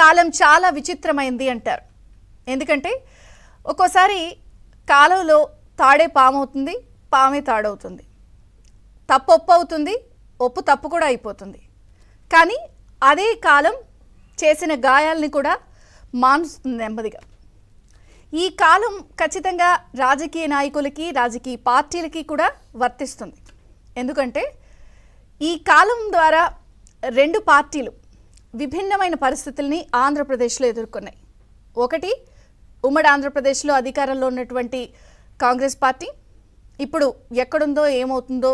కాలం చాలా విచిత్రమైంది అంటారు ఎందుకంటే ఒక్కోసారి కాలంలో తాడే పామవుతుంది పామే తాడవుతుంది తప్పు ఒప్పు అవుతుంది ఒప్పు తప్పు కూడా అయిపోతుంది కానీ అదే కాలం చేసిన గాయాల్ని కూడా మానుస్తుంది నెమ్మదిగా ఈ కాలం ఖచ్చితంగా రాజకీయ నాయకులకి రాజకీయ పార్టీలకి కూడా వర్తిస్తుంది ఎందుకంటే ఈ కాలం ద్వారా రెండు పార్టీలు విభిన్నమైన పరిస్థితుల్ని ఆంధ్రప్రదేశ్లో ఎదుర్కొన్నాయి ఒకటి ఉమ్మడి ఆంధ్రప్రదేశ్లో అధికారంలో ఉన్నటువంటి కాంగ్రెస్ పార్టీ ఇప్పుడు ఎక్కడుందో ఏమవుతుందో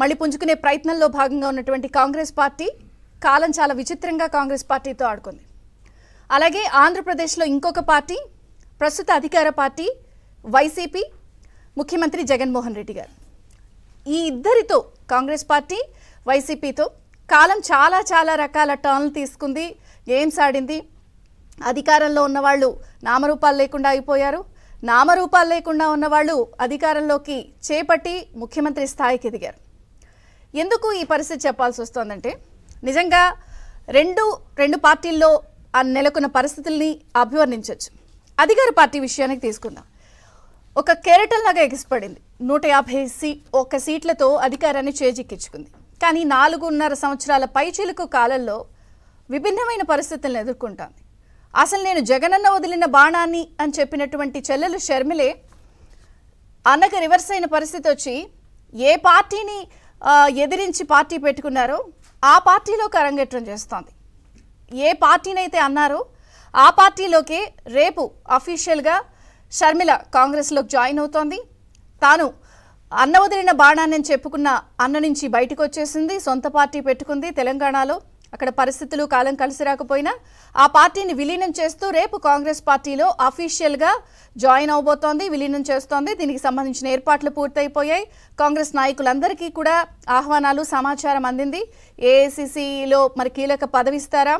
మళ్ళీ పుంజుకునే ప్రయత్నంలో భాగంగా ఉన్నటువంటి కాంగ్రెస్ పార్టీ కాలం చాలా విచిత్రంగా కాంగ్రెస్ పార్టీతో ఆడుకుంది అలాగే ఆంధ్రప్రదేశ్లో ఇంకొక పార్టీ ప్రస్తుత అధికార పార్టీ వైసీపీ ముఖ్యమంత్రి జగన్మోహన్ రెడ్డి గారు ఈ ఇద్దరితో కాంగ్రెస్ పార్టీ వైసీపీతో కాలం చాలా చాలా రకాల టర్న్లు తీసుకుంది గేమ్స్ ఆడింది అధికారంలో ఉన్నవాళ్ళు నామరూపాలు లేకుండా అయిపోయారు నామరూపాలు లేకుండా ఉన్నవాళ్ళు అధికారంలోకి చేపట్టి ముఖ్యమంత్రి స్థాయికి ఎదిగారు ఎందుకు ఈ పరిస్థితి చెప్పాల్సి వస్తోందంటే నిజంగా రెండు రెండు పార్టీల్లో ఆ నెలకొన్న పరిస్థితుల్ని అభివర్ణించవచ్చు అధికార పార్టీ విషయానికి తీసుకుందాం ఒక కెరటల్లాగా ఎగిసిపడింది నూట యాభై సీ ఒక సీట్లతో అధికారాన్ని చేజిక్కించుకుంది కానీ నాలుగున్నర సంవత్సరాల పైచిలుకు కాలంలో విభిన్నమైన పరిస్థితులను ఎదుర్కొంటాను అసలు నేను జగనన్న వదిలిన బాణాన్ని అని చెప్పినటువంటి చెల్లెలు షర్మిలే అన్నకు రివర్స్ అయిన పరిస్థితి వచ్చి ఏ పార్టీని ఎదిరించి పార్టీ పెట్టుకున్నారో ఆ పార్టీలో కరంగేట్రం చేస్తోంది ఏ పార్టీనైతే అన్నారో ఆ పార్టీలోకే రేపు అఫీషియల్గా షర్మిల కాంగ్రెస్లోకి జాయిన్ అవుతోంది తాను అన్న వదిలిన బాణాన్ని చెప్పుకున్న అన్న నుంచి బయటకు వచ్చేసింది సొంత పార్టీ పెట్టుకుంది తెలంగాణలో అక్కడ పరిస్థితులు కాలం కలిసి రాకపోయినా ఆ పార్టీని విలీనం చేస్తూ రేపు కాంగ్రెస్ పార్టీలో అఫీషియల్గా జాయిన్ అవబోతోంది విలీనం చేస్తోంది దీనికి సంబంధించిన ఏర్పాట్లు పూర్తయిపోయాయి కాంగ్రెస్ నాయకులందరికీ కూడా ఆహ్వానాలు సమాచారం అందింది ఏఐసిసిలో మరి కీలక పదవిస్తారా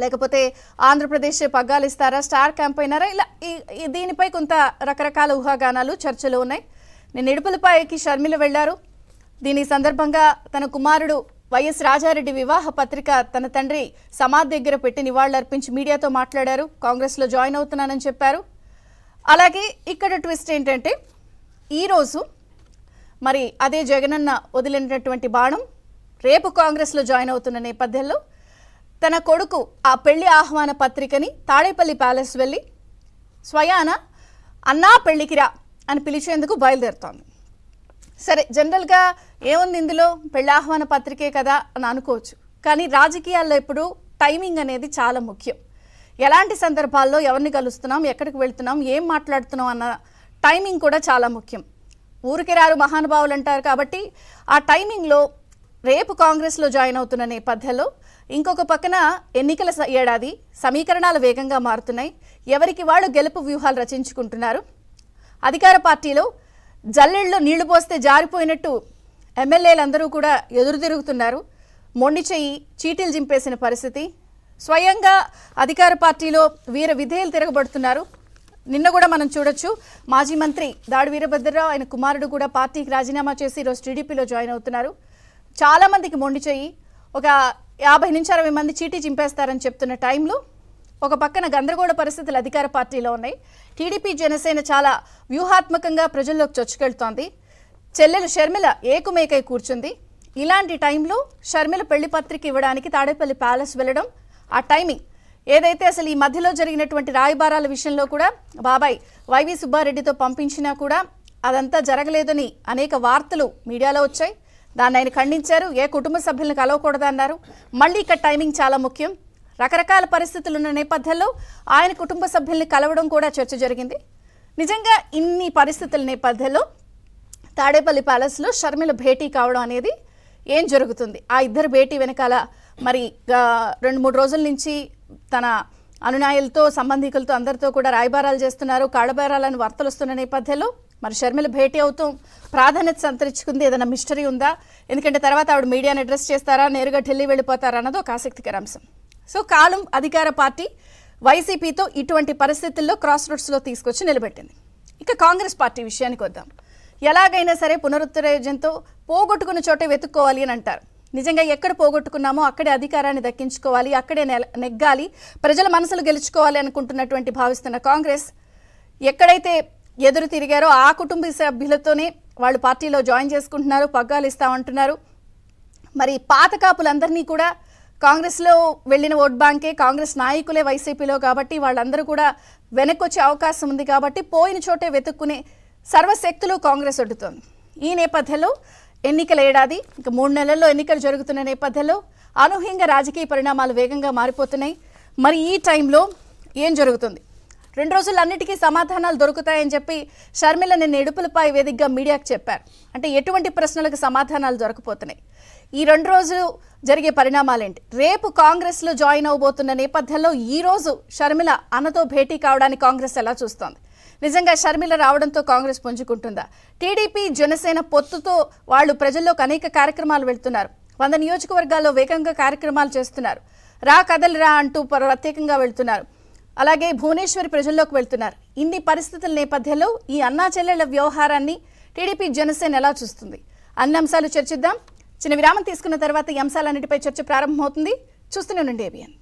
లేకపోతే ఆంధ్రప్రదేశ్ పగ్గాలు ఇస్తారా స్టార్ అయినారా ఇలా దీనిపై కొంత రకరకాల ఊహాగానాలు చర్చలు ఉన్నాయి నేను నిడుపులపాయకి షర్మిల వెళ్లారు దీని సందర్భంగా తన కుమారుడు వైఎస్ రాజారెడ్డి వివాహ పత్రిక తన తండ్రి సమాధి దగ్గర పెట్టి నివాళులర్పించి మీడియాతో మాట్లాడారు కాంగ్రెస్లో జాయిన్ అవుతున్నానని చెప్పారు అలాగే ఇక్కడ ట్విస్ట్ ఏంటంటే ఈరోజు మరి అదే జగనన్న వదిలినటువంటి బాణం రేపు కాంగ్రెస్లో జాయిన్ అవుతున్న నేపథ్యంలో తన కొడుకు ఆ పెళ్లి ఆహ్వాన పత్రికని తాడేపల్లి ప్యాలెస్ వెళ్ళి స్వయాన అన్నా పెళ్లికిరా అని పిలిచేందుకు బయలుదేరుతోంది సరే జనరల్గా ఏముంది ఇందులో పెళ్ళాహ్వాన పత్రికే కదా అని అనుకోవచ్చు కానీ రాజకీయాల్లో ఇప్పుడు టైమింగ్ అనేది చాలా ముఖ్యం ఎలాంటి సందర్భాల్లో ఎవరిని కలుస్తున్నాం ఎక్కడికి వెళ్తున్నాం ఏం మాట్లాడుతున్నాం అన్న టైమింగ్ కూడా చాలా ముఖ్యం ఊరికి రారు మహానుభావులు అంటారు కాబట్టి ఆ టైమింగ్లో రేపు కాంగ్రెస్లో జాయిన్ అవుతున్న నేపథ్యంలో ఇంకొక పక్కన ఎన్నికల ఏడాది సమీకరణాలు వేగంగా మారుతున్నాయి ఎవరికి వాళ్ళు గెలుపు వ్యూహాలు రచించుకుంటున్నారు అధికార పార్టీలో జల్లెళ్ళలో నీళ్లు పోస్తే జారిపోయినట్టు ఎమ్మెల్యేలందరూ కూడా ఎదురు తిరుగుతున్నారు మొండి చెయ్యి చీటీలు చింపేసిన పరిస్థితి స్వయంగా అధికార పార్టీలో వీర విధేయులు తిరగబడుతున్నారు నిన్న కూడా మనం చూడొచ్చు మాజీ మంత్రి దాడి వీరభద్రరావు ఆయన కుమారుడు కూడా పార్టీకి రాజీనామా చేసి ఈరోజు టీడీపీలో జాయిన్ అవుతున్నారు చాలామందికి మొండి చెయ్యి ఒక యాభై నుంచి అరవై మంది చీటీ చింపేస్తారని చెప్తున్న టైంలో ఒక పక్కన గందరగోళ పరిస్థితులు అధికార పార్టీలో ఉన్నాయి టీడీపీ జనసేన చాలా వ్యూహాత్మకంగా ప్రజల్లోకి చొచ్చుకెళ్తోంది చెల్లెలు షర్మిల ఏకుమేకై కూర్చుంది ఇలాంటి టైంలో షర్మిల పెళ్లి పత్రిక ఇవ్వడానికి తాడేపల్లి ప్యాలెస్ వెళ్ళడం ఆ టైమింగ్ ఏదైతే అసలు ఈ మధ్యలో జరిగినటువంటి రాయబారాల విషయంలో కూడా బాబాయ్ వైవి సుబ్బారెడ్డితో పంపించినా కూడా అదంతా జరగలేదని అనేక వార్తలు మీడియాలో వచ్చాయి దాన్ని ఆయన ఖండించారు ఏ కుటుంబ సభ్యులను కలవకూడదన్నారు మళ్ళీ ఇక్కడ టైమింగ్ చాలా ముఖ్యం రకరకాల పరిస్థితులున్న నేపథ్యంలో ఆయన కుటుంబ సభ్యుల్ని కలవడం కూడా చర్చ జరిగింది నిజంగా ఇన్ని పరిస్థితుల నేపథ్యంలో తాడేపల్లి ప్యాలెస్లో షర్మిల భేటీ కావడం అనేది ఏం జరుగుతుంది ఆ ఇద్దరు భేటీ వెనకాల మరి రెండు మూడు రోజుల నుంచి తన అనునాయులతో సంబంధికులతో అందరితో కూడా రాయబారాలు చేస్తున్నారు కాడబేరాలను వార్తలు వస్తున్న నేపథ్యంలో మరి షర్మిల భేటీ అవుతూ ప్రాధాన్యత సంతరించుకుంది ఏదైనా మిస్టరీ ఉందా ఎందుకంటే తర్వాత ఆవిడ మీడియాను అడ్రస్ చేస్తారా నేరుగా ఢిల్లీ వెళ్ళిపోతారా అన్నది ఒక ఆసక్తికర అంశం సో కాలం అధికార పార్టీ వైసీపీతో ఇటువంటి పరిస్థితుల్లో క్రాస్ రోడ్స్లో తీసుకొచ్చి నిలబెట్టింది ఇక కాంగ్రెస్ పార్టీ విషయానికి వద్దాం ఎలాగైనా సరే పునరుత్తరేజంతో పోగొట్టుకున్న చోటే వెతుక్కోవాలి అని అంటారు నిజంగా ఎక్కడ పోగొట్టుకున్నామో అక్కడే అధికారాన్ని దక్కించుకోవాలి అక్కడే నెగ్గాలి ప్రజల మనసులు గెలుచుకోవాలి అనుకుంటున్నటువంటి భావిస్తున్న కాంగ్రెస్ ఎక్కడైతే ఎదురు తిరిగారో ఆ కుటుంబ సభ్యులతోనే వాళ్ళు పార్టీలో జాయిన్ చేసుకుంటున్నారు పగ్గాలు ఇస్తామంటున్నారు మరి పాత కాపులందరినీ కూడా కాంగ్రెస్లో వెళ్ళిన ఓట్ బ్యాంకే కాంగ్రెస్ నాయకులే వైసీపీలో కాబట్టి వాళ్ళందరూ కూడా వెనక్కి వచ్చే అవకాశం ఉంది కాబట్టి పోయిన చోటే వెతుక్కునే సర్వశక్తులు కాంగ్రెస్ ఒడ్డుతోంది ఈ నేపథ్యంలో ఎన్నికల ఏడాది ఇక మూడు నెలల్లో ఎన్నికలు జరుగుతున్న నేపథ్యంలో అనూహ్యంగా రాజకీయ పరిణామాలు వేగంగా మారిపోతున్నాయి మరి ఈ టైంలో ఏం జరుగుతుంది రెండు రోజులన్నిటికీ సమాధానాలు దొరుకుతాయని చెప్పి షర్మిల నిన్న ఎడుపులపై వేదికగా మీడియాకు చెప్పారు అంటే ఎటువంటి ప్రశ్నలకు సమాధానాలు దొరకపోతున్నాయి ఈ రెండు రోజులు జరిగే పరిణామాలేంటి రేపు కాంగ్రెస్లో జాయిన్ అవబోతున్న నేపథ్యంలో ఈ రోజు షర్మిల అన్నతో భేటీ కావడానికి కాంగ్రెస్ ఎలా చూస్తోంది నిజంగా షర్మిల రావడంతో కాంగ్రెస్ పుంజుకుంటుందా టీడీపీ జనసేన పొత్తుతో వాళ్ళు ప్రజల్లోకి అనేక కార్యక్రమాలు వెళ్తున్నారు వంద నియోజకవర్గాల్లో వేగంగా కార్యక్రమాలు చేస్తున్నారు రా కదలిరా అంటూ ప్రత్యేకంగా వెళ్తున్నారు అలాగే భువనేశ్వరి ప్రజల్లోకి వెళ్తున్నారు ఇన్ని పరిస్థితుల నేపథ్యంలో ఈ అన్నా చెల్లెళ్ల వ్యవహారాన్ని టీడీపీ జనసేన ఎలా చూస్తుంది అన్ని అంశాలు చర్చిద్దాం చిన్న విరామం తీసుకున్న తర్వాత ఈ అంశాలన్నిటిపై చర్చ ప్రారంభమవుతుంది చూస్తూనే ఉండండి ఏబిఎన్